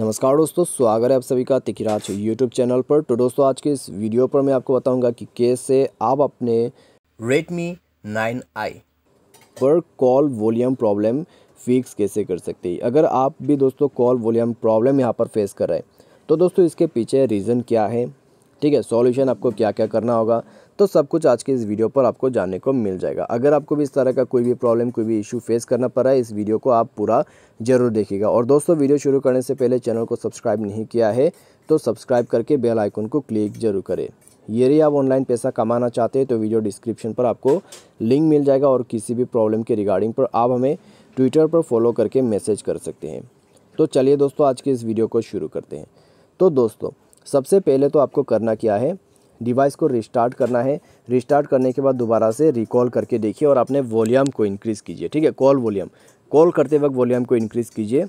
नमस्कार दोस्तों स्वागत है आप सभी का तिकिराज यूट्यूब चैनल पर तो दोस्तों आज के इस वीडियो पर मैं आपको बताऊंगा कि कैसे आप अपने Redmi 9i पर कॉल वॉल्यूम प्रॉब्लम फिक्स कैसे कर सकते हैं अगर आप भी दोस्तों कॉल वॉल्यूम प्रॉब्लम यहाँ पर फेस कर रहे हैं तो दोस्तों इसके पीछे रीज़न क्या है ठीक है सॉल्यूशन आपको क्या क्या करना होगा तो सब कुछ आज के इस वीडियो पर आपको जानने को मिल जाएगा अगर आपको भी इस तरह का कोई भी प्रॉब्लम कोई भी इशू फेस करना पड़ा है इस वीडियो को आप पूरा जरूर देखिएगा और दोस्तों वीडियो शुरू करने से पहले चैनल को सब्सक्राइब नहीं किया है तो सब्सक्राइब करके बेल आइकन को क्लिक जरूर करें यदि आप ऑनलाइन पैसा कमाना चाहते हैं तो वीडियो डिस्क्रिप्शन पर आपको लिंक मिल जाएगा और किसी भी प्रॉब्लम के रिगार्डिंग पर आप हमें ट्विटर पर फॉलो करके मैसेज कर सकते हैं तो चलिए दोस्तों आज के इस वीडियो को शुरू करते हैं तो दोस्तों सबसे पहले तो आपको करना क्या है डिवाइस को रिस्टार्ट करना है रिस्टार्ट करने के बाद दोबारा से रिकॉल करके देखिए और अपने वॉल्यूम को इंक्रीज़ कीजिए ठीक है कॉल वॉल्यूम कॉल करते वक्त वॉल्यूम को इंक्रीज़ कीजिए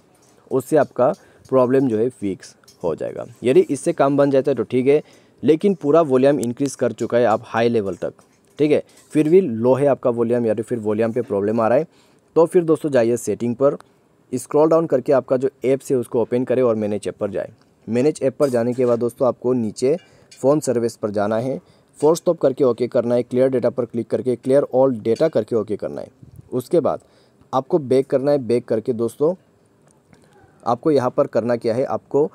उससे आपका प्रॉब्लम जो है फिक्स हो जाएगा यदि इससे काम बन जाता है तो ठीक है लेकिन पूरा वॉल्यूम इंक्रीज़ कर चुका है आप हाई लेवल तक ठीक है फिर भी लो है आपका वॉल्यूम या तो फिर वॉल्यूम पे प्रॉब्लम आ रहा है तो फिर दोस्तों जाइए सेटिंग पर स्क्रॉल डाउन करके आपका जो ऐप्स है उसको ओपन करें और मैनेज ऐप पर जाए मैनेज ऐप पर जाने के बाद दोस्तों आपको नीचे फ़ोन सर्विस पर जाना है फोर स्टॉप करके ओके करना है क्लियर डेटा पर क्लिक करके क्लियर ऑल डेटा करके ओके करना है उसके बाद आपको बैक करना है बैक करके दोस्तों आपको यहाँ पर करना क्या है आपको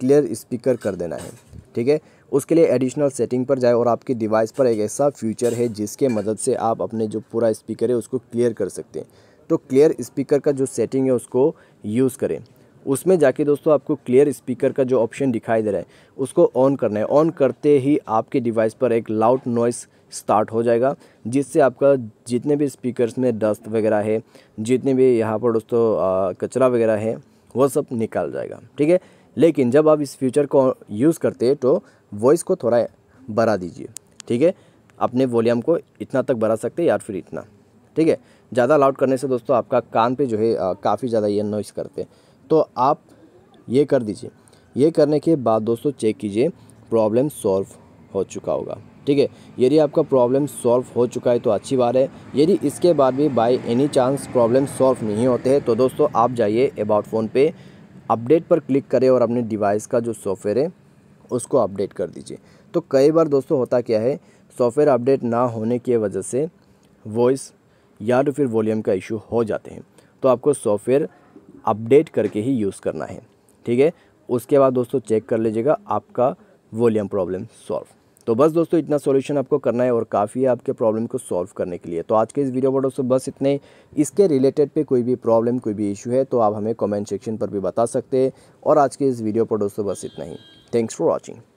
क्लियर स्पीकर कर देना है ठीक है उसके लिए एडिशनल सेटिंग पर जाए और आपके डिवाइस पर एक ऐसा फीचर है जिसके मदद से आप अपने जो पूरा स्पीकर है उसको क्लियर कर सकते हैं तो क्लियर स्पीकर का जो सेटिंग है उसको यूज़ करें उसमें जाके दोस्तों आपको क्लियर स्पीकर का जो ऑप्शन दिखाई दे रहा है उसको ऑन करना है ऑन करते ही आपके डिवाइस पर एक लाउड नॉइस स्टार्ट हो जाएगा जिससे आपका जितने भी स्पीकर्स में डस्ट वगैरह है जितने भी यहाँ पर दोस्तों कचरा वगैरह है वो सब निकाल जाएगा ठीक है लेकिन जब आप इस फीचर को यूज़ करते हैं तो वॉइस को थोड़ा बढ़ा दीजिए ठीक है अपने वॉल्यूम को इतना तक बढ़ा सकते हैं या फिर इतना ठीक है ज़्यादा लाउड करने से दोस्तों आपका कान पे जो है काफ़ी ज़्यादा ये नॉइस करते हैं तो आप ये कर दीजिए ये करने के बाद दोस्तों चेक कीजिए प्रॉब्लम सॉल्व हो चुका होगा ठीक है यदि आपका प्रॉब्लम सॉल्व हो चुका है तो अच्छी बात है यदि इसके बाद भी by any chance problem solve नहीं होते हैं तो दोस्तों आप जाइए अबाउट फ़ोन पे अपडेट पर क्लिक करें और अपने डिवाइस का जो सॉफ्टवेयर है उसको अपडेट कर दीजिए तो कई बार दोस्तों होता क्या है सॉफ्टवेयर अपडेट ना होने की वजह से वॉइस या तो फिर वॉल्यूम का इशू हो जाते हैं तो आपको सॉफ्टवेयर अपडेट करके ही यूज़ करना है ठीक है उसके बाद दोस्तों चेक कर लीजिएगा आपका वॉल्यूम प्रॉब्लम सॉल्व तो बस दोस्तों इतना सॉल्यूशन आपको करना है और काफ़ी है आपके प्रॉब्लम को सॉल्व करने के लिए तो आज के इस वीडियो पर दोस्तों बस इतने इसके रिलेटेड पे कोई भी प्रॉब्लम कोई भी इशू है तो आप हमें कमेंट सेक्शन पर भी बता सकते हैं और आज के इस वीडियो पर दोस्तों बस इतना ही थैंक्स फॉर वॉचिंग